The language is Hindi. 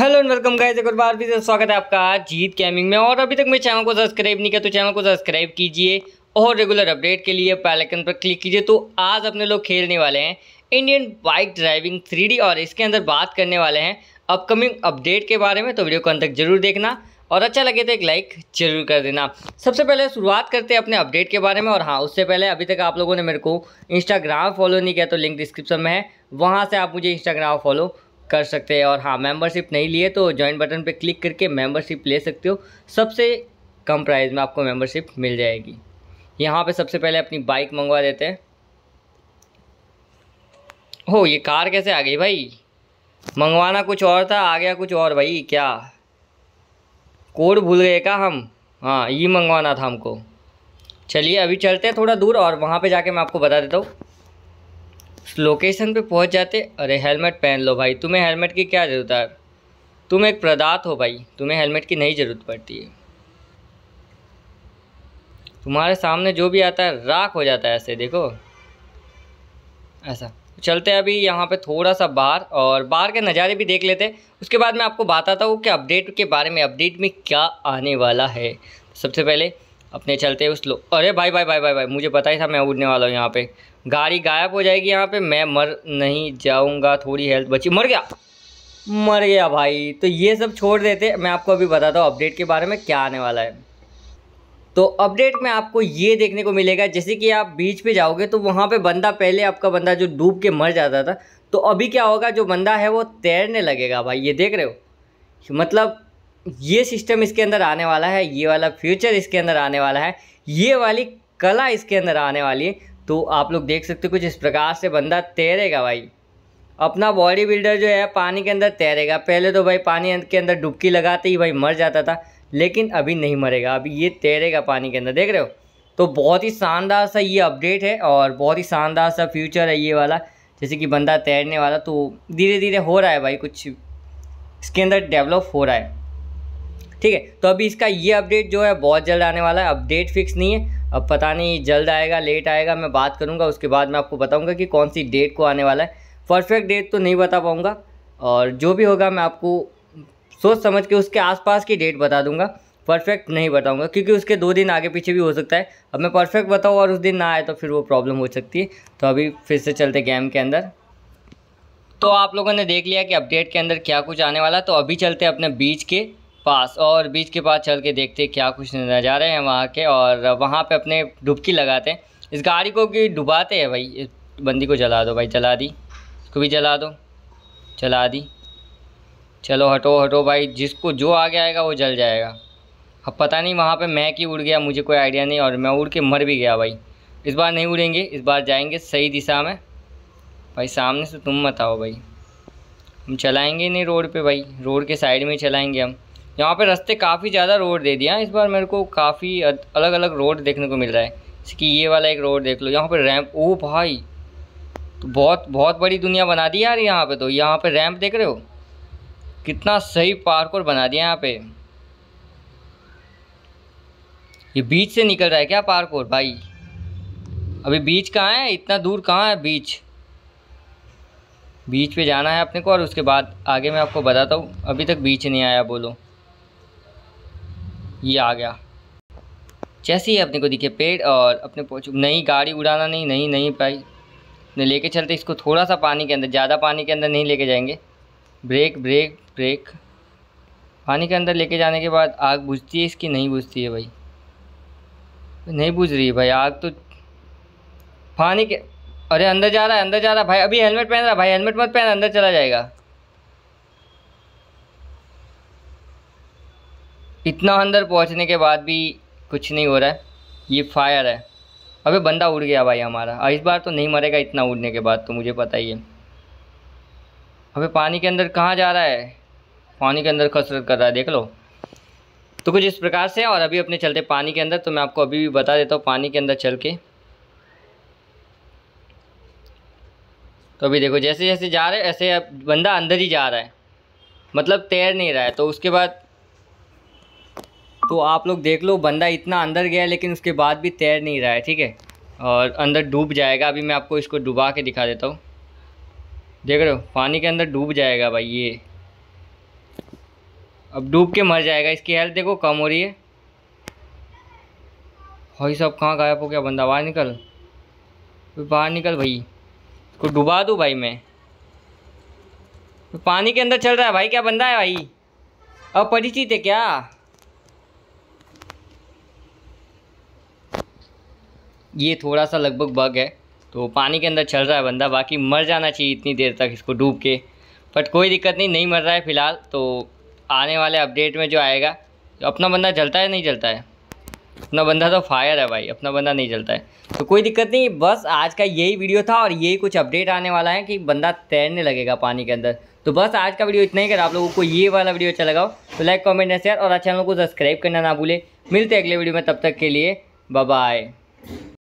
हेलो एंड वेलकम गाइस एक और बार भी स्वागत है आपका जीत गेमिंग में और अभी तक मेरे चैनल को सब्सक्राइब नहीं किया तो चैनल को सब्सक्राइब कीजिए और रेगुलर अपडेट के लिए पैलकन पर क्लिक कीजिए तो आज अपने लोग खेलने वाले हैं इंडियन बाइक ड्राइविंग थ्री और इसके अंदर बात करने वाले हैं अपकमिंग अपडेट के बारे में तो वीडियो को अंत तक जरूर देखना और अच्छा लगे तो एक लाइक जरूर कर देना सबसे पहले शुरुआत करते हैं अपने अपडेट के बारे में और हाँ उससे पहले अभी तक आप लोगों ने मेरे को इंस्टाग्राम फॉलो नहीं किया तो लिंक डिस्क्रिप्शन में है वहाँ से आप मुझे इंस्टाग्राम फॉलो कर सकते हैं और हाँ मेंबरशिप नहीं लिए तो ज्वाइन बटन पे क्लिक करके मेंबरशिप ले सकते हो सबसे कम प्राइस में आपको मेंबरशिप मिल जाएगी यहाँ पे सबसे पहले अपनी बाइक मंगवा देते हैं हो ये कार कैसे आ गई भाई मंगवाना कुछ और था आ गया कुछ और भाई क्या कोड भूल गए का हम हाँ ये मंगवाना था हमको चलिए अभी चलते हैं थोड़ा दूर और वहाँ पे जाके मैं आपको बता देता हूँ लोकेशन पे पहुंच जाते अरे हेलमेट पहन लो भाई तुम्हें हेलमेट की क्या ज़रूरत है तुम एक प्रदात हो भाई तुम्हें हेलमेट की नहीं ज़रूरत पड़ती है तुम्हारे सामने जो भी आता है राख हो जाता है ऐसे देखो ऐसा चलते हैं अभी यहाँ पे थोड़ा सा बाहर और बाहर के नज़ारे भी देख लेते उसके बाद मैं आपको बताता हूँ कि अपडेट के बारे में अपडेट में क्या आने वाला है सबसे पहले अपने चलते उस लो अरे भाई भाई भाई भाई भाई मुझे पता ही था मैं उड़ने वाला हूँ यहाँ पे गाड़ी गायब हो जाएगी यहाँ पे मैं मर नहीं जाऊँगा थोड़ी हेल्थ बची मर गया मर गया भाई तो ये सब छोड़ देते मैं आपको अभी बताता हूँ अपडेट के बारे में क्या आने वाला है तो अपडेट में आपको ये देखने को मिलेगा जैसे कि आप बीच पे जाओगे तो वहाँ पे बंदा पहले आपका बंदा जो डूब के मर जाता था तो अभी क्या होगा जो बंदा है वो तैरने लगेगा भाई ये देख रहे हो मतलब ये सिस्टम इसके अंदर आने वाला है ये वाला फ्यूचर इसके अंदर आने वाला है ये वाली कला इसके अंदर आने वाली है तो आप लोग देख सकते हो कुछ इस प्रकार से बंदा तैरेगा भाई अपना बॉडी बिल्डर जो है पानी के अंदर तैरेगा पहले तो भाई पानी के अंदर डुबकी लगाते ही भाई मर जाता था लेकिन अभी नहीं मरेगा अभी ये तैरेगा पानी के अंदर देख रहे हो तो बहुत ही शानदार सा ये अपडेट है और बहुत ही शानदार सा फ्यूचर है ये वाला जैसे कि बंदा तैरने वाला तो धीरे धीरे हो रहा है भाई कुछ इसके अंदर डेवलप हो रहा है ठीक है तो अभी इसका ये अपडेट जो है बहुत जल्द आने वाला है अपडेट फिक्स नहीं है अब पता नहीं जल्द आएगा लेट आएगा मैं बात करूँगा उसके बाद मैं आपको बताऊँगा कि कौन सी डेट को आने वाला है परफेक्ट डेट तो नहीं बता पाऊँगा और जो भी होगा मैं आपको सोच समझ के उसके आसपास की डेट बता दूंगा परफेक्ट नहीं बताऊंगा क्योंकि उसके दो दिन आगे पीछे भी हो सकता है अब मैं परफेक्ट बताऊँ और उस दिन ना आए तो फिर वो प्रॉब्लम हो सकती है तो अभी फिर से चलते गेम के अंदर तो आप लोगों ने देख लिया कि अपडेट के अंदर क्या कुछ आने वाला तो अभी चलते अपने बीच के पास और बीच के पास चल के देखते क्या कुछ नज़ारे हैं वहाँ के और वहाँ पे अपने डुबकी लगाते हैं इस गाड़ी को कि डुबाते हैं भाई इस बंदी को जला दो भाई जला दी इसको भी जला दो जला दी चलो हटो हटो भाई जिसको जो आगे आएगा वो जल जाएगा अब पता नहीं वहाँ पर मैं कि उड़ गया मुझे कोई आइडिया नहीं और मैं उड़ के मर भी गया भाई इस बार नहीं उड़ेंगे इस बार जाएंगे सही दिशा में भाई सामने से तुम मत आओ भाई हम चलाएंगे नहीं रोड पे भाई रोड के साइड में ही चलाएंगे हम यहाँ पे रास्ते काफ़ी ज़्यादा रोड दे दिया इस बार मेरे को काफ़ी अलग अलग रोड देखने को मिल रहा है जैसे कि ये वाला एक रोड देख लो यहाँ पर रैंप ओ भाई तो बहुत बहुत बड़ी दुनिया बना दी यार यहाँ पे तो यहाँ पे रैंप देख रहे हो कितना सही पार्क और बना दिया यहाँ पे ये बीच से निकल रहा है क्या पार्क और भाई अभी बीच कहाँ है इतना दूर कहाँ है बीच बीच पे जाना है अपने को और उसके बाद आगे मैं आपको बताता हूँ अभी तक बीच नहीं आया बोलो ये आ गया जैसे ही अपने को दिखे पेड़ और अपने पहुँच नई गाड़ी उड़ाना नहीं नहीं नहीं भाई ने लेके चलते इसको थोड़ा सा पानी के अंदर ज़्यादा पानी के अंदर नहीं लेके जाएंगे ब्रेक ब्रेक ब्रेक पानी के अंदर लेके जाने के बाद आग बुझती है इसकी नहीं बुझती है भाई नहीं बुझ रही है भाई आग तो पानी के अरे अंदर जा रहा है अंदर जा रहा है भाई अभी हेलमेट पहन रहा भाई हेलमेट मत पहन अंदर चला जाएगा इतना अंदर पहुंचने के बाद भी कुछ नहीं हो रहा है ये फायर है अबे बंदा उड़ गया भाई हमारा और इस बार तो नहीं मरेगा इतना उड़ने के बाद तो मुझे पता ही है अबे पानी के अंदर कहाँ जा रहा है पानी के अंदर कसरत कर रहा है देख लो तो कुछ इस प्रकार से और अभी अपने चलते पानी के अंदर तो मैं आपको अभी भी बता देता हूँ पानी के अंदर चल के तो अभी देखो जैसे जैसे जा रहे ऐसे बंदा अंदर ही जा रहा है मतलब तैर नहीं रहा है तो उसके बाद तो आप लोग देख लो बंदा इतना अंदर गया लेकिन उसके बाद भी तैर नहीं रहा है ठीक है और अंदर डूब जाएगा अभी मैं आपको इसको डुबा के दिखा देता हूँ देख रहे हो पानी के अंदर डूब जाएगा भाई ये अब डूब के मर जाएगा इसकी हेल्थ देखो कम हो रही है भाई साहब कहाँ गायब हो गया बंदा बाहर निकल बाहर निकल भाई इसको डुबा दूँ भाई मैं पानी के अंदर चल रहा है भाई क्या बंदा है भाई अब परिचित है क्या ये थोड़ा सा लगभग बग है तो पानी के अंदर चल रहा है बंदा बाकी मर जाना चाहिए इतनी देर तक इसको डूब के बट कोई दिक्कत नहीं नहीं मर रहा है फ़िलहाल तो आने वाले अपडेट में जो आएगा तो अपना बंदा जलता है नहीं जलता है अपना बंदा तो फायर है भाई अपना बंदा नहीं जलता है तो कोई दिक्कत नहीं बस आज का यही वीडियो था और यही कुछ अपडेट आने वाला है कि बंदा तैरने लगेगा पानी के अंदर तो बस आज का वीडियो इतना ही कर आप लोगों को ये वाला वीडियो अच्छा लगाओ तो लाइक कमेंट एंड शेयर और चैनल अच्छा को तो सब्सक्राइब करना ना भूले मिलते हैं अगले वीडियो में तब तक के लिए बाय